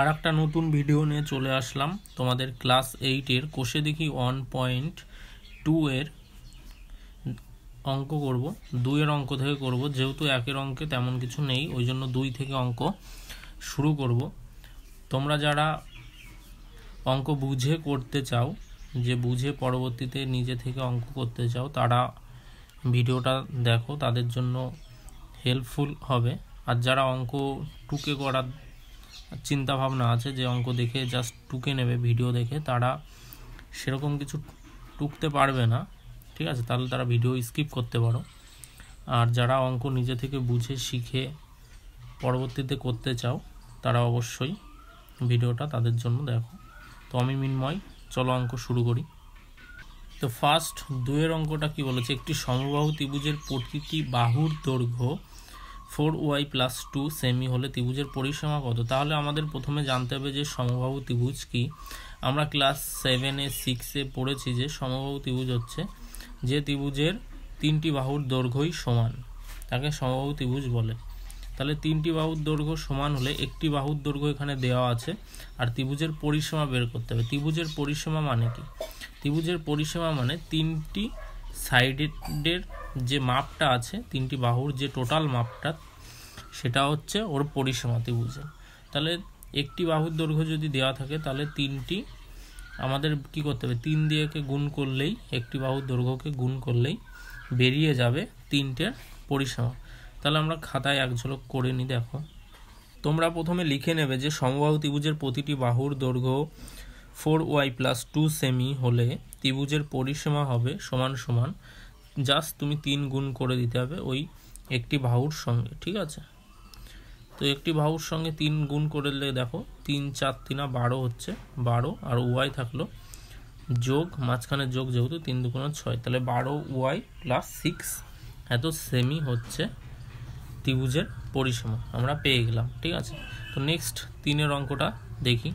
আর একটা নতুন ভিডিও নিয়ে চলে আসলাম তোমাদের ক্লাস এইটের কোষে দেখি ওয়ান পয়েন্ট টু এর অঙ্ক করব দুইয়ের অঙ্ক থেকে করব যেহেতু একের অঙ্কে তেমন কিছু নেই ওই জন্য দুই থেকে অঙ্ক শুরু করব তোমরা যারা অঙ্ক বুঝে করতে চাও যে বুঝে পরবর্তীতে নিজে থেকে অঙ্ক করতে চাও তারা ভিডিওটা দেখো তাদের জন্য হেল্পফুল হবে আর যারা অঙ্ক টুকে করার চিন্তা ভাবনা আছে যে অঙ্ক দেখে জাস্ট টুকে নেবে ভিডিও দেখে তারা সেরকম কিছু টুকতে পারবে না ঠিক আছে তাহলে তারা ভিডিও স্কিপ করতে পারো আর যারা অঙ্ক নিজে থেকে বুঝে শিখে পরবর্তীতে করতে চাও তারা অবশ্যই ভিডিওটা তাদের জন্য দেখো তো আমি মিনময় চলো অঙ্ক শুরু করি তো ফার্স্ট দুয়ের অঙ্কটা কি বলেছে একটি সমবাহু ত্রিভুজের প্রতিটি বাহুর দৈর্ঘ্য ফোর ওয়াই প্লাস টু সেমি হলে ত্রিভুজের পরিসীমা কত তাহলে আমাদের প্রথমে জানতে হবে যে সমবাহু ত্রিভুজ কি আমরা ক্লাস সেভেনে সিক্সে পড়েছি যে সমবাহু ত্রিভুজ হচ্ছে যে ত্রিভুজের তিনটি বাহুর দৈর্ঘ্যই সমান তাকে সমবাহু ত্রিভুজ বলে তাহলে তিনটি বাহুর দৈর্ঘ্য সমান হলে একটি বাহুর দৈর্ঘ্য এখানে দেওয়া আছে আর ত্রিভুজের পরিসীমা বের করতে হবে ত্রিভুজের পরিসীমা মানে কি ত্রিভুজের পরিসীমা মানে তিনটি সাইডের যে মাপটা আছে তিনটি বাহুর যে টোটাল মাপটা সেটা হচ্ছে ওর পরিসীমা ত্রিভুজের তাহলে একটি বাহুর দৈর্ঘ্য যদি দেওয়া থাকে তাহলে তিনটি আমাদের কি করতে হবে তিন দিয়েকে গুণ করলেই একটি বাহুর দৈর্ঘ্যকে গুণ করলেই বেরিয়ে যাবে তিনটের পরিসীমা তাহলে আমরা খাতায় এক ঝলক করে নিই দেখো তোমরা প্রথমে লিখে নেবে যে সমবাহু ত্রিভুজের প্রতিটি বাহুর দৈর্ঘ্য ফোর ওয়াই প্লাস টু সেমি হলে ত্রিভুজের পরিসীমা হবে সমান সমান জাস্ট তুমি তিন গুণ করে দিতে হবে ওই একটি বাহুর সঙ্গে ঠিক আছে তো একটি বাহুর সঙ্গে তিন গুণ করে দিলে দেখো তিন চার তিনা বারো হচ্ছে বারো আর ওয়াই থাকলো যোগ মাঝখানে যোগ যেহেতু তিন দুগুণা ছয় তাহলে বারো ওয়াই প্লাস সিক্স এত সেমি হচ্ছে ত্রিভুজের পরিসীমা আমরা পেয়ে গেলাম ঠিক আছে তো নেক্সট তিনের অঙ্কটা দেখি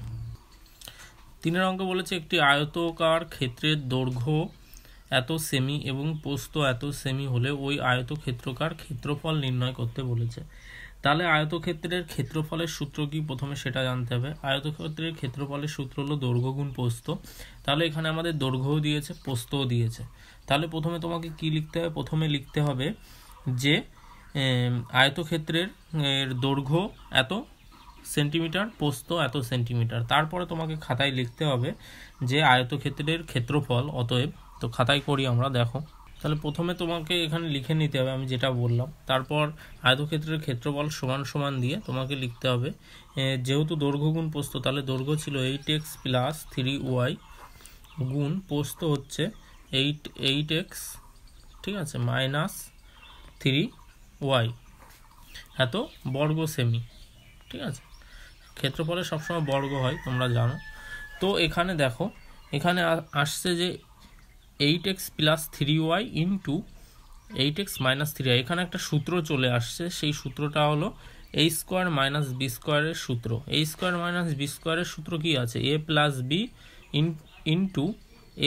তিনের অঙ্ক বলেছে একটি আয়তকার ক্ষেত্রের দৈর্ঘ্য এত সেমি এবং পোস্ত এত সেমি হলে ওই আয়তক্ষেত্রকার ক্ষেত্রফল নির্ণয় করতে বলেছে তাহলে আয়তক্ষেত্রের ক্ষেত্রফলের সূত্র কি প্রথমে সেটা জানতে হবে আয়তক্ষেত্রের ক্ষেত্রফলের সূত্র হলো দৈর্ঘ্য গুণ পোস্ত তাহলে এখানে আমাদের দৈর্ঘ্যও দিয়েছে পোস্তও দিয়েছে তাহলে প্রথমে তোমাকে কি লিখতে হবে প্রথমে লিখতে হবে যে আয়তক্ষেত্রের দৈর্ঘ্য এত সেন্টিমিটার পোস্ত এত সেন্টিমিটার তারপরে তোমাকে খাতায় লিখতে হবে যে আয়তক্ষেত্রের ক্ষেত্রফল অতএব তো খাতায় করি আমরা দেখো তাহলে প্রথমে তোমাকে এখানে লিখে নিতে হবে আমি যেটা বললাম তারপর আয়তক্ষেত্রের ক্ষেত্রফল সমান সমান দিয়ে তোমাকে লিখতে হবে যেহেতু দৈর্ঘ্য গুণ পোস্ত তাহলে দৈর্ঘ্য ছিল eight X plus three Y গুণ পোস্ত হচ্ছে এইট এইট এক্স ঠিক আছে মাইনাস থ্রি ওয়াই এত বর্গ সেমি ঠিক আছে ক্ষেত্রফলে সবসময় বর্গ হয় তোমরা জানো তো এখানে দেখো এখানে আসছে যে eight X plus three Y into eight X minus three Y এখানে একটা সূত্র চলে আসছে সেই সূত্রটা হলো এই স্কোয়ার মাইনাস বি স্কোয়ারের সূত্র এই স্কোয়ার মাইনাস বি স্কোয়ারের সূত্র কি আছে A plus B into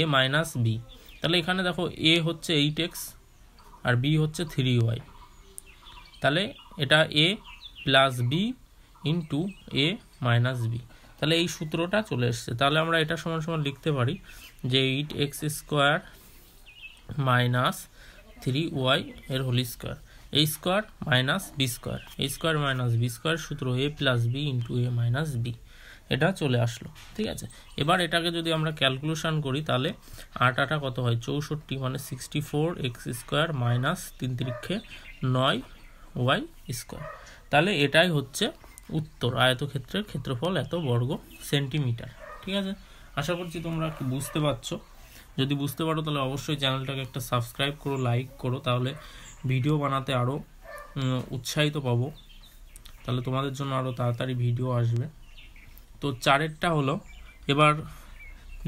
A minus B তাহলে এখানে দেখো এ হচ্ছে এইট এক্স আর বি হচ্ছে থ্রি ওয়াই তাহলে এটা A plus B into A minus B তাহলে এই সূত্রটা চলে এসছে তাহলে আমরা এটা সমান সমান লিখতে পারি যে eight X square minus three Y এর whole square A square minus B square A square minus B square সূত্র A plus B into A minus B এটা চলে আসলো ঠিক আছে এবার এটাকে যদি আমরা ক্যালকুলেশান করি তাহলে আট আটা কত হয় চৌষট্টি মানে sixty four X square minus তিন তিরিক্ষে নয় ওয়াই স্কোয়ার তাহলে এটাই হচ্ছে উত্তর আয়তক্ষেত্রের ক্ষেত্রফল এত বর্গ সেন্টিমিটার ঠিক আছে আশা করছি তোমরা বুঝতে পারছো যদি বুঝতে পারো তাহলে অবশ্যই চ্যানেলটাকে একটা সাবস্ক্রাইব করো লাইক করো তাহলে ভিডিও বানাতে আরও উৎসাহিত পাবো তাহলে তোমাদের জন্য আরও তাড়াতাড়ি ভিডিও আসবে তো চারেরটা হলো এবার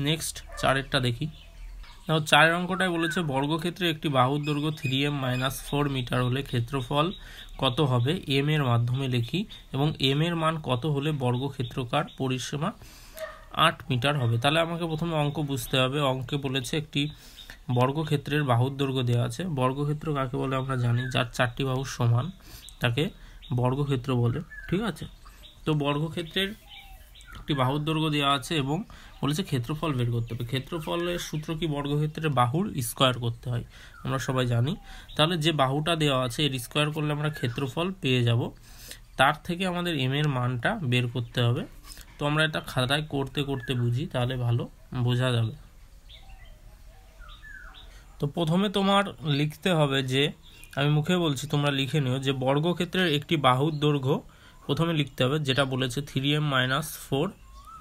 নেক্সট চারেরটা দেখি নাও চারের অঙ্কটায় বলেছে বর্গক্ষেত্রে একটি বাহুর দৈর্ঘ্য three M minus four meter হলে ক্ষেত্রফল কত হবে এম এর মাধ্যমে লিখি এবং এম এর মান কত হলে বর্গক্ষেত্রকার পরিসীমা আট মিটার হবে তাহলে আমাকে প্রথমে অঙ্ক বুঝতে হবে অঙ্কে বলেছে একটি বর্গক্ষেত্রের বাহুর দৈর্ঘ্য দেওয়া আছে বর্গক্ষেত্র কাকে বলে আমরা জানি যার চারটি বাহু সমান তাকে বর্গক্ষেত্র বলে ঠিক আছে তো বর্গক্ষেত্রের একটি বাহুর দৈর্ঘ্য দেওয়া আছে এবং বলেছে ক্ষেত্রফল বের করতে হবে ক্ষেত্রফলের সূত্র কি বর্গক্ষেত্রে বাহুর স্কোয়ার করতে হয় আমরা সবাই জানি তাহলে যে বাহুটা দেওয়া আছে এর স্কোয়ার করলে আমরা ক্ষেত্রফল পেয়ে যাব তার থেকে আমাদের এম এর মানটা বের করতে হবে তো আমরা এটা খাতায় করতে করতে বুঝি তাহলে ভালো বোঝা যাবে তো প্রথমে তোমার লিখতে হবে যে আমি মুখে বলছি তোমরা লিখে নিও যে বর্গক্ষেত্রের একটি বাহুর দৈর্ঘ্য প্রথমে লিখতে হবে যেটা বলেছে three M minus four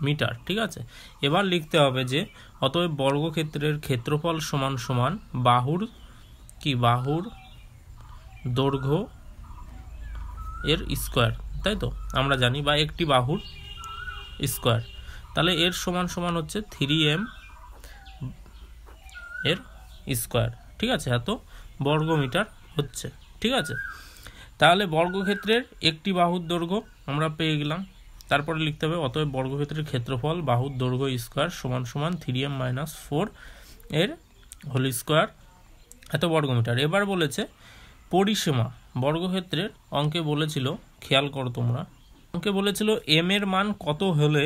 meter ঠিক আছে এবার লিখতে হবে যে অতএব বর্গক্ষেত্রের ক্ষেত্রফল সমান সমান বাহুর কি বাহুর দৈর্ঘ্য এর স্কোয়ার তাই তো আমরা জানি বা একটি বাহুর স্কোয়ার তাহলে এর সমান সমান হচ্ছে থ্রি এম এর স্কোয়ার ঠিক আছে এত বর্গ মিটার হচ্ছে ঠিক আছে তাহলে বর্গক্ষেত্রের একটি বাহুর দৈর্ঘ্য আমরা পেয়ে গেলাম তারপরে লিখতে হবে অতএব বর্গক্ষেত্রের ক্ষেত্রফল বাহুর দৈর্ঘ্য স্কোয়ার সমান সমান থ্রি এম মাইনাস ফোর এর হোল স্কোয়ার এত বর্গমিটার এবার বলেছে পরিসীমা বর্গক্ষেত্রের অঙ্কে বলেছিল খেয়াল করো তোমরা অঙ্কে বলেছিল এম এর মান কত হলে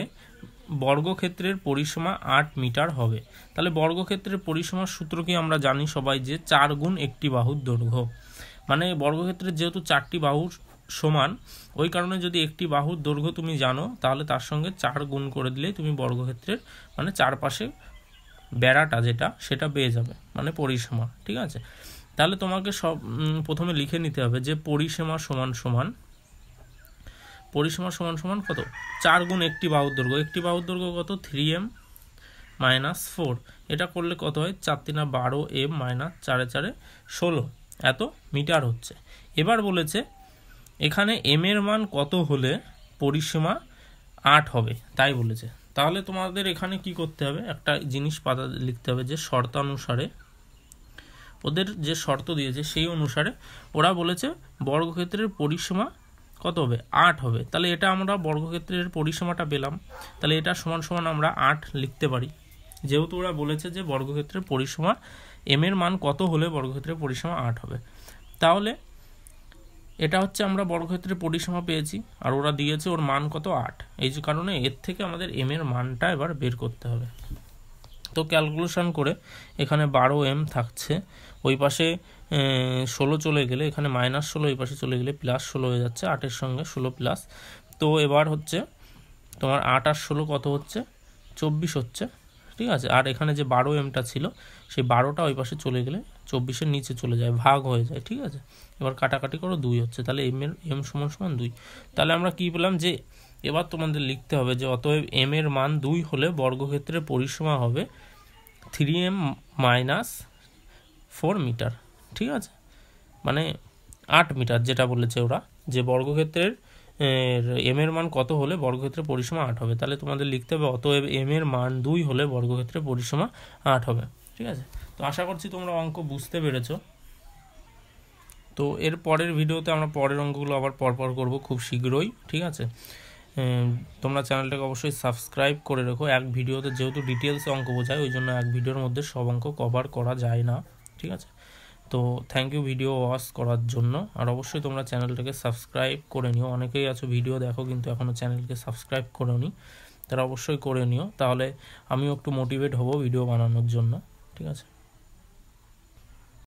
বর্গক্ষেত্রের পরিসীমা আট মিটার হবে তাহলে বর্গক্ষেত্রের পরিসীমার সূত্র কি আমরা জানি সবাই যে চার গুণ একটি বাহুর দৈর্ঘ্য মানে বর্গক্ষেত্রের যেহেতু চারটি বাহুর সমান ওই কারণে যদি একটি বাহুর দৈর্ঘ্য তুমি জানো তাহলে তার সঙ্গে চার গুণ করে দিলেই তুমি বর্গক্ষেত্রের মানে চারপাশে বেড়াটা যেটা সেটা পেয়ে যাবে মানে পরিসীমা ঠিক আছে তাহলে তোমাকে সব প্রথমে লিখে নিতে হবে যে পরিসীমা সমান সমান পরিসীমা সমান সমান কত চার গুণ একটি বাহুর দৈর্ঘ্য একটি বাহুর দৈর্ঘ্য কত থ্রি এম মাইনাস ফোর এটা করলে কত হয় চার তিনা বারো এম মাইনাস চারে চারে ষোলো এত মিটার হচ্ছে এবার বলেছে এখানে এম এর মান কত হলে পরিসীমা আট হবে তাই বলেছে তাহলে তোমাদের এখানে কি করতে হবে একটা জিনিস পাতা লিখতে হবে যে শর্তানুসারে ওদের যে শর্ত দিয়েছে সেই অনুসারে ওরা বলেছে বর্গক্ষেত্রের পরিসীমা কত হবে আট হবে তাহলে এটা আমরা বর্গক্ষেত্রের পরিসীমাটা পেলাম তাহলে এটা সমান সমান আমরা আট লিখতে পারি যেহেতু ওরা বলেছে যে বর্গক্ষেত্রের পরিসীমা এম এর মান কত হলে বর্গক্ষেত্রের পরিসীমা আট হবে তাহলে এটা হচ্ছে আমরা বর্গক্ষেত্রের পরিসীমা পেয়েছি আর ওরা দিয়েছে ওর মান কত আট এই যে কারণে এর থেকে আমাদের এম এর মানটা এবার বের করতে হবে তো ক্যালকুলেশন করে এখানে বারো এম থাকছে ওই পাশে ষোলো চলে গেলে এখানে মাইনাস ষোলো ওই পাশে চলে গেলে প্লাস ষোলো হয়ে যাচ্ছে আটের সঙ্গে ষোলো প্লাস তো এবার হচ্ছে তোমার আট আর ষোলো কত হচ্ছে চব্বিশ হচ্ছে ঠিক আছে আর এখানে যে বারো এমটা ছিল সেই বারোটা ওই পাশে চলে গেলে চব্বিশের নিচে চলে যায় ভাগ হয়ে যায় ঠিক আছে এবার কাটাকাটি করো দুই হচ্ছে তাহলে এম এর এম সমান সমান দুই তাহলে আমরা কি পেলাম যে এবার তোমাদের লিখতে হবে যে অতএব এম এর মান দুই হলে বর্গক্ষেত্রের পরিসীমা হবে three M minus four meter ঠিক আছে মানে আট মিটার যেটা বলেছে ওরা যে বর্গক্ষেত্রের এর এম এর মান কত হলে বর্গক্ষেত্রে পরিসীমা আট হবে তাহলে তোমাদের লিখতে হবে অতএব এম এর মান দুই হলে বর্গক্ষেত্রে পরিসীমা আট হবে ঠিক আছে তো আশা করছি তোমরা অঙ্ক বুঝতে পেরেছো তো এর পরের ভিডিওতে আমরা পরের অঙ্কগুলো আবার পরপর করব খুব শীঘ্রই ঠিক আছে তোমরা চ্যানেলটাকে অবশ্যই সাবস্ক্রাইব করে রেখো এক ভিডিওতে যেহেতু ডিটেলস অঙ্ক বোঝায় ওই জন্য এক ভিডিওর মধ্যে সব অঙ্ক কভার করা যায় না ঠিক আছে তো থ্যাংক ইউ ভিডিও ওয়াচ করার জন্য আর অবশ্যই তোমরা চ্যানেলটাকে সাবস্ক্রাইব করে নিও অনেকেই আছো ভিডিও দেখো কিন্তু এখনও চ্যানেলকে সাবস্ক্রাইব করো নি তারা অবশ্যই করে নিও তাহলে আমিও একটু মোটিভেট হব ভিডিও বানানোর জন্য ঠিক আছে